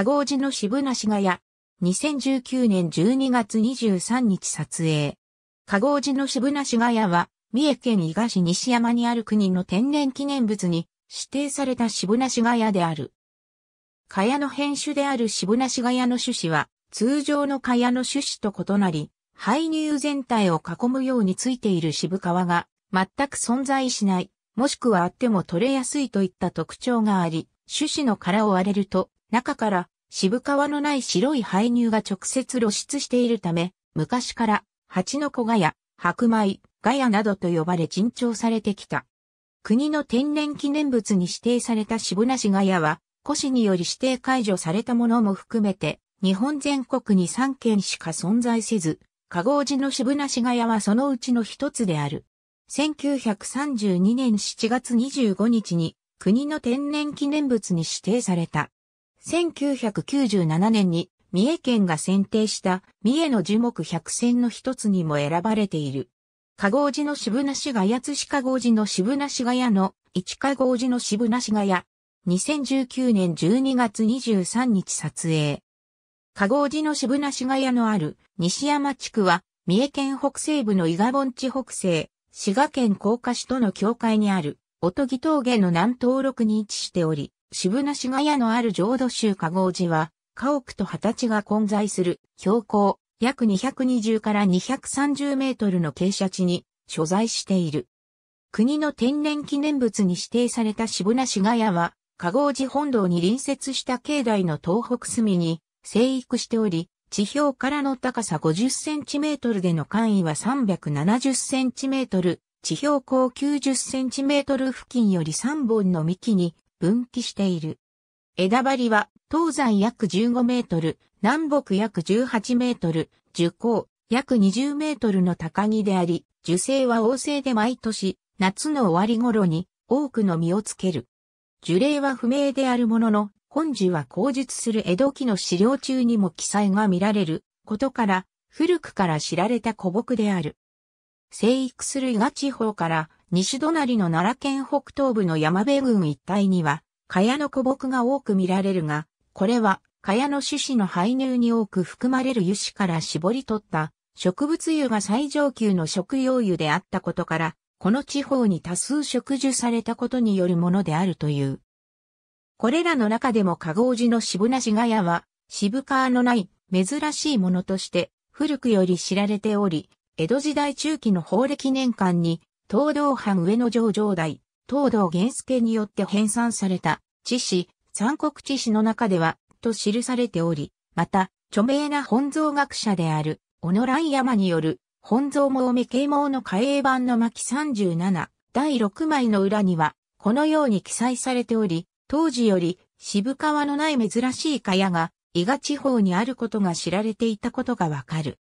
加合寺の渋なしがや、2019年12月23日撮影。加合寺の渋なしがやは、三重県伊賀市西山にある国の天然記念物に指定された渋なしがやである。蚊帳の変種である渋なしがやの種子は、通常の蚊帳の種子と異なり、排入全体を囲むようについている渋皮が全く存在しない、もしくはあっても取れやすいといった特徴があり、種子の殻を割れると中から渋皮のない白い排乳が直接露出しているため、昔から蜂の子ガヤ、白米、ガヤなどと呼ばれ珍重されてきた。国の天然記念物に指定された渋なしガヤは、古市により指定解除されたものも含めて、日本全国に3件しか存在せず、加護寺の渋なしガヤはそのうちの一つである。1932年7月25日に国の天然記念物に指定された。1997年に三重県が選定した三重の樹木百選の一つにも選ばれている。加合寺の渋梨が八つし加合寺の渋梨が谷の市加合寺の渋梨が谷。2019年12月23日撮影。加合寺の渋梨が谷のある西山地区は三重県北西部の伊賀盆地北西、滋賀県甲賀市との境界にある、おとぎ峠の南東麓に位置しており、渋な市ヶ谷のある浄土宗加合寺は、家屋と畑地が混在する標高約220から230メートルの傾斜地に所在している。国の天然記念物に指定された渋な市ヶ谷は、加合寺本堂に隣接した境内の東北隅に生育しており、地表からの高さ50センチメートルでの簡易は370センチメートル、地表高90センチメートル付近より3本の幹に分岐している。枝張りは東西約15メートル、南北約18メートル、樹高約20メートルの高木であり、樹勢は旺盛で毎年、夏の終わり頃に多くの実をつける。樹齢は不明であるものの、本樹は口述する江戸期の資料中にも記載が見られることから、古くから知られた古木である。生育する伊賀地方から西隣の奈良県北東部の山辺郡一帯には、蚊帳の古木が多く見られるが、これは、蚊帳の種子の排入に多く含まれる油脂から絞り取った植物油が最上級の食用油であったことから、この地方に多数植樹されたことによるものであるという。これらの中でも加護寺の渋なしがやは、渋川のない珍しいものとして古くより知られており、江戸時代中期の法暦年間に東道藩上野城城代、東道玄介によって編纂された、知史、三国知史の中では、と記されており、また、著名な本草学者である、小野蘭山による、本草もめ啓蒙の開英版の巻37、第6枚の裏には、このように記載されており、当時より渋川のない珍しい蚊が、伊賀地方にあることが知られていたことがわかる。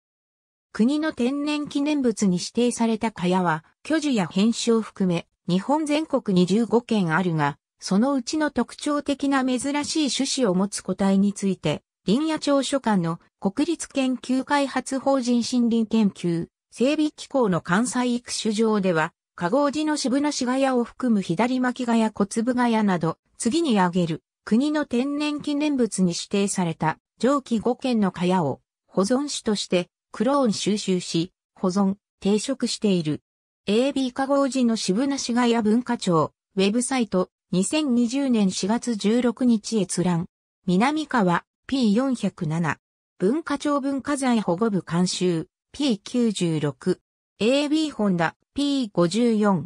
国の天然記念物に指定された蚊帳は、巨樹や変種を含め、日本全国に15件あるが、そのうちの特徴的な珍しい種子を持つ個体について、林野庁所管の国立研究開発法人森林研究、整備機構の関西育種場では、加護寺の渋なしガヤを含む左巻きガヤ小粒ガヤなど、次に挙げる国の天然記念物に指定された上記5件の蚊帳を保存種としてクローン収集し、保存、定食している。AB 化合寺の渋梨市谷文化庁、ウェブサイト、2020年4月16日閲覧。南川、P407。文化庁文化財保護部監修、P96。AB 本田、P54。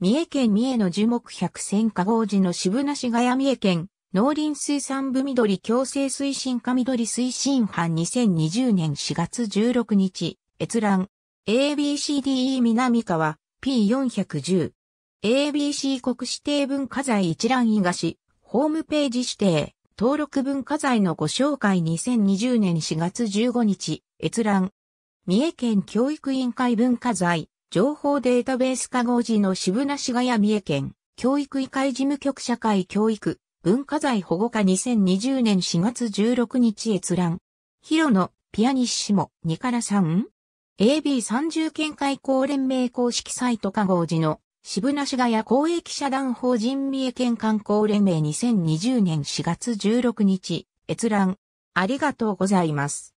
三重県三重の樹木百選化合寺の渋梨市谷三重県農林水産部緑共生推進課緑推進班2020年4月16日、閲覧。ABCDE 南川 P410。ABC 国指定文化財一覧伊賀市、ホームページ指定、登録文化財のご紹介2020年4月15日、閲覧。三重県教育委員会文化財、情報データベース化合時の渋名市ヶ谷三重県、教育委会事務局社会教育、文化財保護課2020年4月16日閲覧。広野、ピアニッシモ、2から 3?AB30 県会公連盟公式サイト加号寺の、渋梨ヶ谷公益社団法人三重県観光連盟2020年4月16日、閲覧。ありがとうございます。